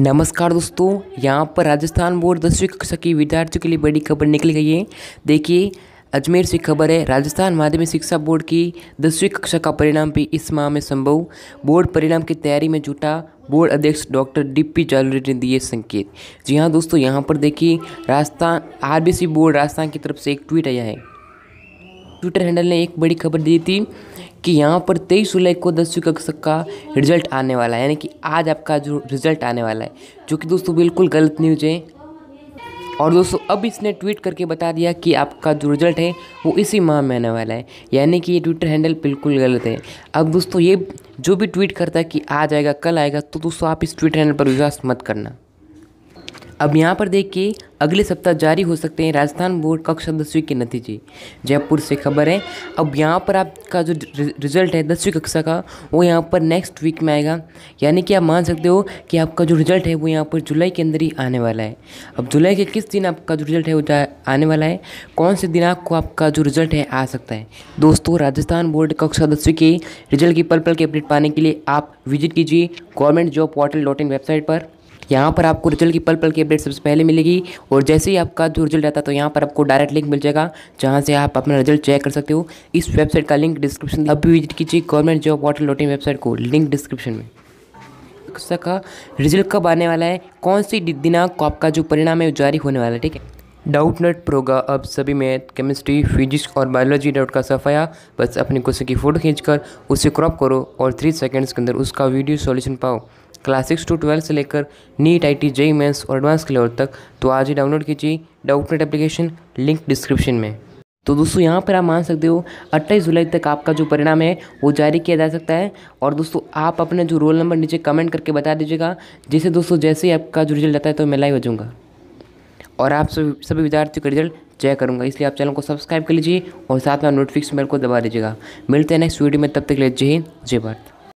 नमस्कार दोस्तों यहाँ पर राजस्थान बोर्ड दसवीं कक्षा की विद्यार्थियों के लिए बड़ी खबर निकल गई है देखिए अजमेर से खबर है राजस्थान माध्यमिक शिक्षा बोर्ड की दसवीं कक्षा का परिणाम भी इस माह में संभव बोर्ड परिणाम की तैयारी में जुटा बोर्ड अध्यक्ष डॉक्टर डीपी जालोरेट ने दिए संकेत जी हाँ दोस्तों यहाँ पर देखिए राजस्थान आर बोर्ड राजस्थान की तरफ से एक ट्वीट आया है ट्विटर हैंडल ने एक बड़ी खबर दी थी कि यहाँ पर तेईस जुलाई को दसवीं कक्षा का रिजल्ट आने वाला है यानी कि आज आपका जो रिजल्ट आने वाला है जो कि दोस्तों बिल्कुल गलत न्यूज है और दोस्तों अब इसने ट्वीट करके बता दिया कि आपका जो रिजल्ट है वो इसी माह में आने वाला है यानी कि ये ट्विटर हैंडल बिल्कुल गलत है अब दोस्तों ये जो भी ट्वीट करता है कि आज आएगा कल आएगा तो दोस्तों आप इस ट्विटर हैंडल पर विश्वास मत करना अब यहाँ पर देखिए अगले सप्ताह जारी हो सकते हैं राजस्थान बोर्ड कक्षा दसवीं के नतीजे जयपुर से खबर है अब यहाँ पर आपका जो रिजल्ट है दसवीं कक्षा का वो यहाँ पर नेक्स्ट वीक में आएगा यानी कि आप मान सकते हो कि आपका जो रिजल्ट है वो यहाँ पर जुलाई के अंदर ही आने वाला है अब जुलाई के किस दिन आपका जो रिजल्ट है वो आने वाला है कौन से दिन आपको आपका जो रिजल्ट है आ सकता है दोस्तों राजस्थान बोर्ड कक्षा दसवीं के रिजल्ट की पल पल की अपडेट पाने के लिए आप विजिट कीजिए government job portal dot in website पर यहाँ पर आपको रिजल्ट की पल पल की अपडेट सबसे पहले मिलेगी और जैसे ही आपका जो रिजल्ट आता है तो यहाँ पर आपको डायरेक्ट लिंक मिल जाएगा जहाँ से आप अपना रिजल्ट चेक कर सकते हो इस वेबसाइट का लिंक डिस्क्रिप्शन अब भी विजिट कीजिए गवर्नमेंट जॉब पोर्टल लोटिंग वेबसाइट को लिंक डिस्क्रिप्शन में का रिजल्ट कब आने वाला है कौन सी दिनांक को आपका जो परिणाम है जारी होने वाला है ठीक है डाउट नट प्रोगा अब सभी मैथ केमिस्ट्री फिजिक्स और बायोलॉजी डाउट का सफाया बस अपने क्वेश्चन की फ़ोटो खींचकर उसे क्रॉप करो और थ्री सेकेंड्स के अंदर उसका वीडियो सॉल्यूशन पाओ क्लास सिक्स टू ट्वेल्थ से लेकर NEET I T JEE mains और एडवांस के लेवल तक तो आज ही डाउनलोड कीजिए डाउटनेट एप्लीकेशन लिंक डिस्क्रिप्शन में तो दोस्तों यहाँ पर आप मान सकते हो 28 जुलाई तक आपका जो परिणाम है वो जारी किया जा सकता है और दोस्तों आप अपना जो रोल नंबर नीचे कमेंट करके बता दीजिएगा जिसे दोस्तों जैसे ही आपका जो रिजल्ट आता है तो मैं लाइव हो जाऊँगा और आप सभी सभी विद्यार्थियों का रिजल्ट चेक करूँगा इसलिए आप चैनल को सब्सक्राइब कर लीजिए और साथ में नोटिफिकेशन बेल को दबा दीजिएगा मिलते हैं नेक्स्ट वीडियो में तब तक ले जय हिंद जय भारत